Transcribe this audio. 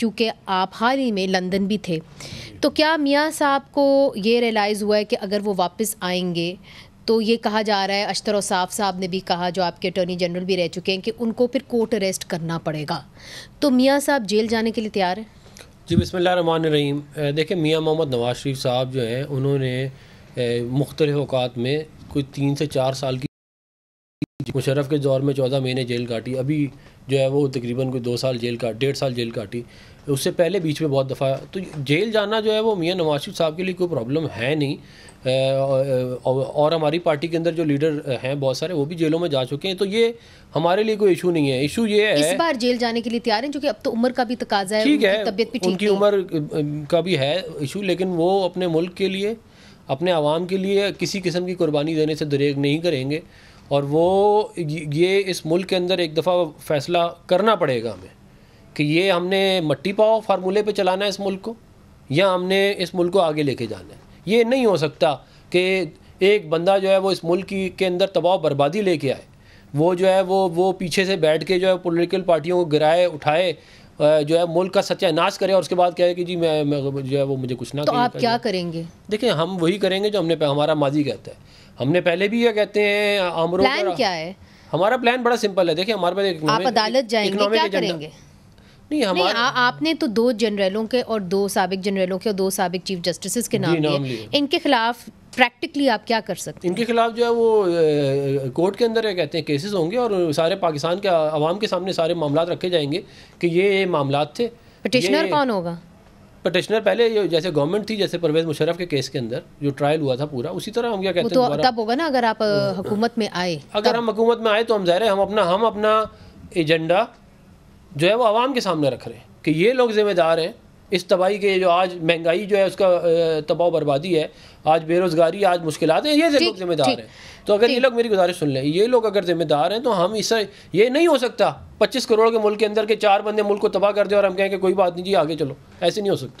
चूँकि आप हाल ही में लंदन भी थे तो क्या मियाँ साहब को ये रियलाइज़ हुआ है कि अगर वो वापस आएंगे तो ये कहा जा रहा है अश्तर साफ साहब ने भी कहा जो आपके अटॉर्नी जनरल भी रह चुके हैं कि उनको फिर कोर्ट अरेस्ट करना पड़ेगा तो मियाँ साहब जेल जाने के लिए तैयार हैं जी बसमान रहीम देखिए मियाँ मोहम्मद नवाज शरीफ साहब जो हैं उन्होंने मुख्तलिफ़ अवकात में कुछ तीन से चार साल की मुशरफ के दौर में चौदह महीने जेल काटी अभी जो है वो तकरीबन कोई दो साल जेल काट डेढ़ साल जेल काटी उससे पहले बीच में बहुत दफ़ा तो जेल जाना जो है वो मियाँ नवाज शरीफ साहब के लिए कोई प्रॉब्लम है नहीं और हमारी पार्टी के अंदर जो लीडर हैं बहुत सारे वो भी जेलों में जा चुके हैं तो ये हमारे लिए कोई इशू नहीं है इशू ये है इस बार जेल जाने के लिए तैयार हैं क्योंकि अब तो उम्र का भी तकाजा है ठीक है तबियत भी उनकी उम्र का भी है इशू लेकिन वो अपने मुल्क के लिए अपने आवाम के लिए किसी किस्म की कुर्बानी देने से दरेग नहीं करेंगे और वो ये इस मुल्क के अंदर एक दफ़ा फैसला करना पड़ेगा हमें कि ये हमने मट्टी पाओ फार्मूले पे चलाना है इस मुल्क को या हमने इस मुल्क को आगे लेके जाना है ये नहीं हो सकता कि एक बंदा जो है वो इस मुल्क की के अंदर तबाह बर्बादी लेके आए वो जो है वो वो पीछे से बैठ के जो है पोलिटिकल पार्टियों को गिराए उठाए जो है मुल्क का सत्यानाश करे और उसके बाद क्या है कि जी मैं, मैं जो है वो मुझे कुछ ना तो आप क्या करेंगे देखिए हम वही करेंगे जो हमने हमारा माजी कहता है हमने पहले भी ये कहते हैं आमरों प्लान क्या है हमारा प्लान बड़ा सिंपल है देखिए हमारे पास आप अदालत जाएंगे क्या करेंगे नहीं हमारे नहीं, आ, आपने तो दो जनरलों के और दो सबक जनरलों के और दो सबक चीफ जस्टिस के नाम, नाम लिए इनके खिलाफ प्रैक्टिकली आप क्या कर सकते हैं इनके खिलाफ जो है वो कोर्ट के अंदर है कहते हैं केसेस होंगे और सारे पाकिस्तान के आवाम के सामने सारे मामला रखे जाएंगे कि ये मामला थे पटिशनर कौन होगा पटिशनर पहले जैसे गवर्नमेंट थी जैसे परवेज मुशरफ के केस के अंदर जो ट्रायल हुआ था पूरा उसी तरह हम क्या कहते हैं तो तब होगा ना अगर आप हम्म, हुकूमत हम्म। में आए अगर हम हुकूमत में आए तो हम ज़ाहिर है हम अपना हम अपना एजेंडा जो है वो आवाम के सामने रख रहे हैं कि ये लोग जिम्मेदार हैं इस तबाही के जो आज महंगाई जो है उसका तबाह बर्बादी है आज बेरोज़गारी आज मुश्किल है ये लोग जिम्मेदार हैं तो अगर ये लोग मेरी गुजारिश सुन लें ये लोग अगर जिम्मेदार हैं तो हम इसे ये नहीं हो सकता पच्चीस करोड़ के मुल्क के अंदर के चार बंदे मुल्क को तबाह कर दे और हम कहें कि कोई बात नहीं जी आगे चलो ऐसे नहीं हो सकता